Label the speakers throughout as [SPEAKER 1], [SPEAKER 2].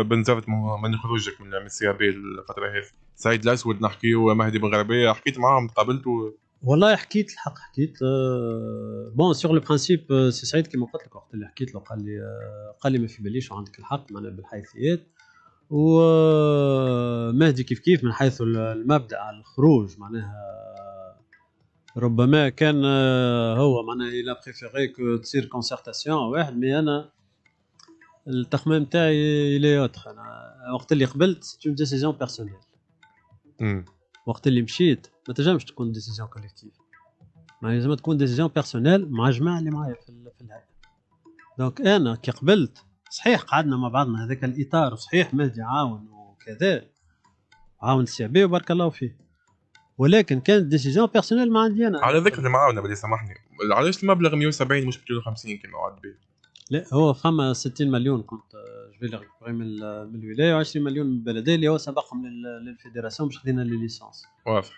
[SPEAKER 1] بن زرت من خروجك من بي الفتره هذه سعيد الاسود نحكي ومهدي بن غربيه حكيت معاهم و...
[SPEAKER 2] والله حكيت الحق حكيت بون سور لو برانسيب سي سعيد كيما قلت لك وقت اللي حكيت له قال لي آه، قال لي ما في باليش وعندك الحق معناها بالحيثيات ومهدي آه، كيف كيف من حيث المبدا على الخروج معناها ربما كان آه، هو معناها لا بريفيري كو تصير كونسرتاسيون واحد مي انا التخمام تاعي الي اوتر انا وقت اللي قبلت اون ديسيزيون بيرسونيل وقت اللي مشيت ما تنجمش تكون ديسيزيون كوليكتيف ما لازم تكون ديسيزيون بيرسونيل مع جماعه اللي معايا في في الهيئه دونك انا كي قبلت صحيح قعدنا مع بعضنا هذاك الاطار صحيح مهدي عاون وكذا عاون السي بي وبارك الله فيه ولكن كانت ديسيزيون بيرسونيل ما عندي انا
[SPEAKER 1] على ذكر المعاونه بدي سامحني علاش المبلغ 170 مش 250 كما وعد به
[SPEAKER 2] لا هو فما 60 مليون كنت جو من الولايه و20 مليون من البلديه اللي هو سبقهم للفيدراسيون باش خدينا لي ليسونس
[SPEAKER 1] واضح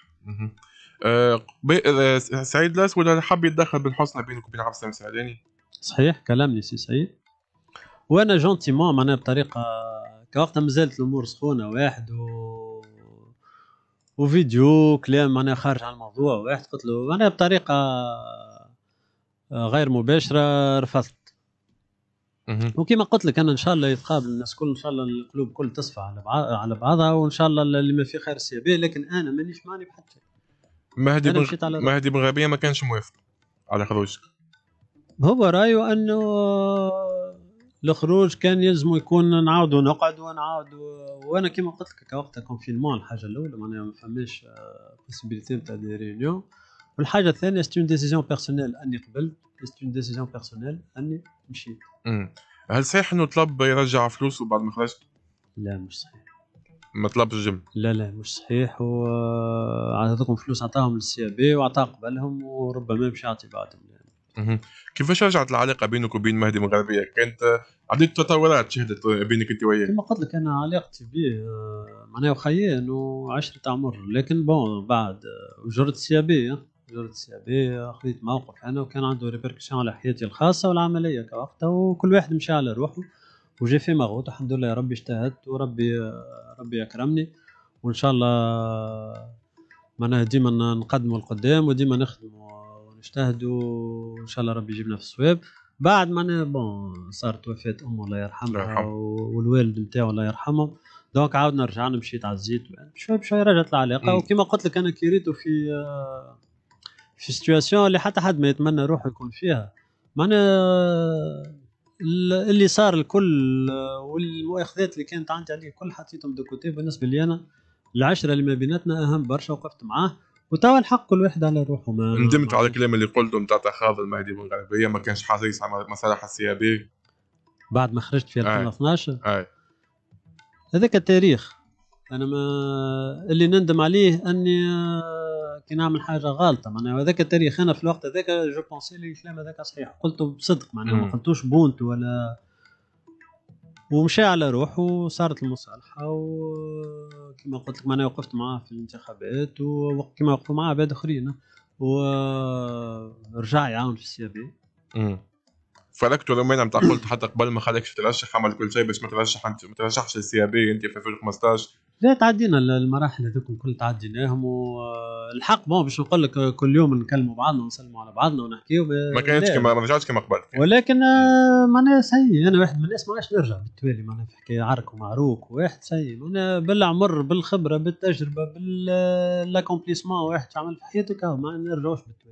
[SPEAKER 1] آه،, أه سعيد لاس ولا حب يتدخل بالحسنى بينك وبين عبد السلام السعداني
[SPEAKER 2] صحيح كلامني سي سعيد وانا جونتيمون معناها بطريقه كوقتها مازالت الامور سخونه واحد و وفيديو كلام معناها خارج على الموضوع واحد قلت له انا بطريقه آه، غير مباشره رفضت وكما قلت لك انا ان شاء الله يتقابل الناس الكل ان شاء الله القلوب الكل تصفى على على بعضها وان شاء الله اللي ما فيه خير سيبيه لكن انا مانيش ماني بحد شيء مهدي بن مهدي
[SPEAKER 1] بن غبيه ما كانش موافق على خروجك
[SPEAKER 2] هو رايه انه الخروج كان يلزم يكون نعاودوا ونعاود ونعاودوا وانا كما قلت لك وقتها كونفينمون الحاجه الاولى معناها ما فماش آه،
[SPEAKER 1] بوسيبيليتي نتاع دي ريونيون
[SPEAKER 2] والحاجه الثانيه سيت اون ديسيزيون بيرسونيل اني قبلت سيت اون ديسيزيون بيرسونيل اني مشيت
[SPEAKER 1] هل صحيح انه طلب يرجع فلوسه بعد ما خرجت؟ لا مش صحيح ما طلبش الجمله لا لا مش صحيح وعطاكم
[SPEAKER 2] آه، فلوس عطاهم للسي إيه بي وعطاه قبلهم وربما مش يعطي بعدهم
[SPEAKER 1] يعني. كيفاش رجعت العلاقه بينك وبين مهدي مغربيه كانت آه، عديد التطورات شهدت بينك انت وياه كما
[SPEAKER 2] قلت لك انا علاقتي به إيه آه، معناها وخيان انه عشرة عمر لكن بون بعد وجرت سي إيه بي زرت سيابي خذيت موقف انا وكان عنده ريبركسيون على حياتي الخاصه والعمليه كوقتها وكل واحد مشى على روحه وجي في مغوط الحمد لله يا ربي اجتهدت وربي ربي اكرمني وان شاء الله معناها ديما نقدموا القدام وديما نخدموا ونجتهدوا وان شاء الله ربي يجيبنا في الصواب بعد معناها بون صارت وفاه امه الله يرحمها والوالد نتاعو الله يرحمهم دونك عاودنا رجعنا مشيت على الزيت شوي بشوي رجعت العلاقه وكما قلت لك انا كيريتو في آه، في سيتياسيون اللي حتى حد ما يتمنى روحه يكون فيها معناها اللي صار الكل والمؤاخذات اللي كانت عندي عليه الكل حطيتهم دو كوتي بالنسبه لي انا العشره اللي ما بيناتنا اهم برشا وقفت معاه وتوا الحق كل واحد على روحه ما ندمت
[SPEAKER 1] على الكلام اللي قلته نتاع تخاذ المهدي بن غربيه ما كانش حاسس يسعى مصالح السيابي بعد
[SPEAKER 2] ما خرجت في 2012 اي هذاك التاريخ انا ما اللي نندم عليه اني كي نعمل حاجه غلطه معناها هذاك التاريخ انا في الوقت هذاك جو بونسي لي الكلام هذاك صحيح قلته بصدق معناها ما قلتوش بونت ولا ومشى على روحه وصارت المصالحه وكما قلت لك معناها وقفت معاه في الانتخابات وكما وقفوا معاه عباد اخرين ورجع يعاون في السي
[SPEAKER 1] بي إيه. فلكتوا لما نتاع قلت حتى قبل ما خليكش ترشح عمل كل شيء باش ما ترشح انت ما ترشحش السي بي إيه، انت في 2015
[SPEAKER 2] لا تعدينا المراحل هذوك الكل تعديناهم والحق بون باش نقول لك كل يوم نكلموا بعضنا ونسلموا على بعضنا ونحكيو ما كانتش كما رجعتش كما قبل ولكن آه، معناها سي انا واحد من الناس ما عادش نرجع بالتوالي معناها في حكايه عرك ومعروك واحد سي معناها بالعمر بالخبره بالتجربه بالاكومبليسمون آه، واحد عمل في حياتك ما نرجعوش بالتوالي